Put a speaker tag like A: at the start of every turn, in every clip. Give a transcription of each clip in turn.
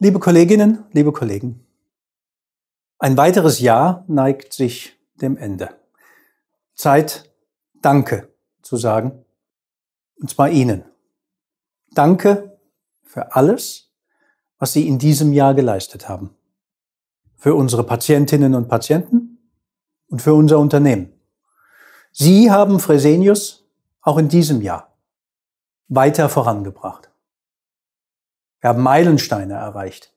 A: Liebe Kolleginnen, liebe Kollegen, ein weiteres Jahr neigt sich dem Ende. Zeit, Danke zu sagen, und zwar Ihnen. Danke für alles, was Sie in diesem Jahr geleistet haben. Für unsere Patientinnen und Patienten und für unser Unternehmen. Sie haben Fresenius auch in diesem Jahr weiter vorangebracht. Wir haben Meilensteine erreicht.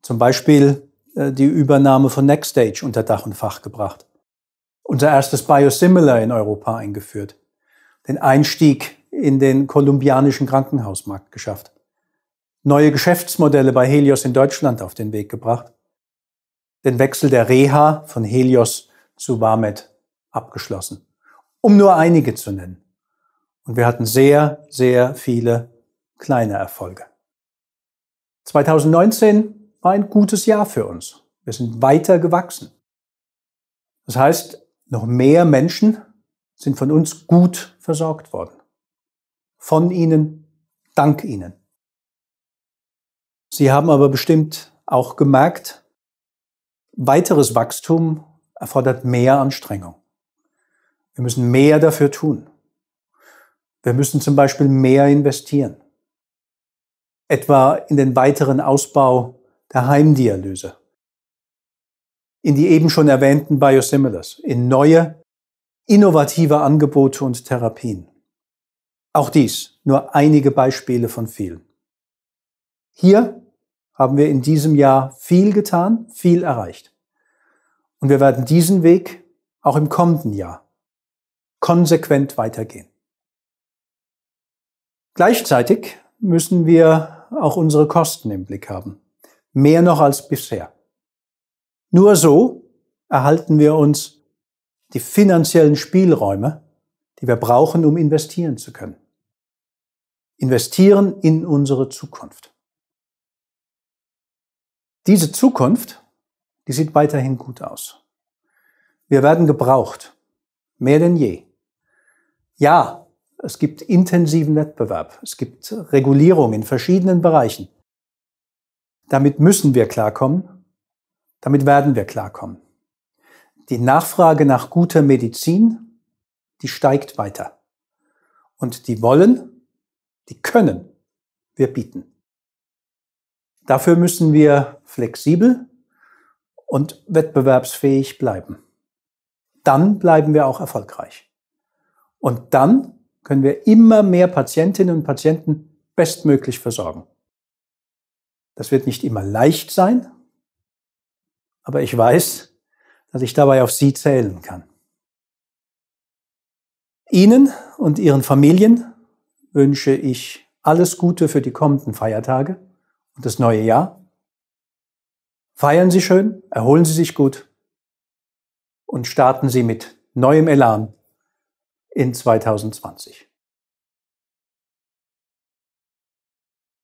A: Zum Beispiel äh, die Übernahme von Nextstage unter Dach und Fach gebracht. Unser erstes Biosimilar in Europa eingeführt. Den Einstieg in den kolumbianischen Krankenhausmarkt geschafft. Neue Geschäftsmodelle bei Helios in Deutschland auf den Weg gebracht. Den Wechsel der Reha von Helios zu Vamed abgeschlossen. Um nur einige zu nennen. Und wir hatten sehr, sehr viele kleine Erfolge. 2019 war ein gutes Jahr für uns. Wir sind weiter gewachsen. Das heißt, noch mehr Menschen sind von uns gut versorgt worden. Von ihnen, dank ihnen. Sie haben aber bestimmt auch gemerkt, weiteres Wachstum erfordert mehr Anstrengung. Wir müssen mehr dafür tun. Wir müssen zum Beispiel mehr investieren etwa in den weiteren Ausbau der Heimdialyse, in die eben schon erwähnten Biosimilars, in neue, innovative Angebote und Therapien. Auch dies nur einige Beispiele von vielen. Hier haben wir in diesem Jahr viel getan, viel erreicht. Und wir werden diesen Weg auch im kommenden Jahr konsequent weitergehen. Gleichzeitig müssen wir auch unsere Kosten im Blick haben. Mehr noch als bisher. Nur so erhalten wir uns die finanziellen Spielräume, die wir brauchen, um investieren zu können. Investieren in unsere Zukunft. Diese Zukunft, die sieht weiterhin gut aus. Wir werden gebraucht. Mehr denn je. Ja, es gibt intensiven Wettbewerb. Es gibt Regulierung in verschiedenen Bereichen. Damit müssen wir klarkommen. Damit werden wir klarkommen. Die Nachfrage nach guter Medizin, die steigt weiter. Und die wollen, die können wir bieten. Dafür müssen wir flexibel und wettbewerbsfähig bleiben. Dann bleiben wir auch erfolgreich. Und dann können wir immer mehr Patientinnen und Patienten bestmöglich versorgen. Das wird nicht immer leicht sein, aber ich weiß, dass ich dabei auf Sie zählen kann. Ihnen und Ihren Familien wünsche ich alles Gute für die kommenden Feiertage und das neue Jahr. Feiern Sie schön, erholen Sie sich gut und starten Sie mit neuem Elan in 2020.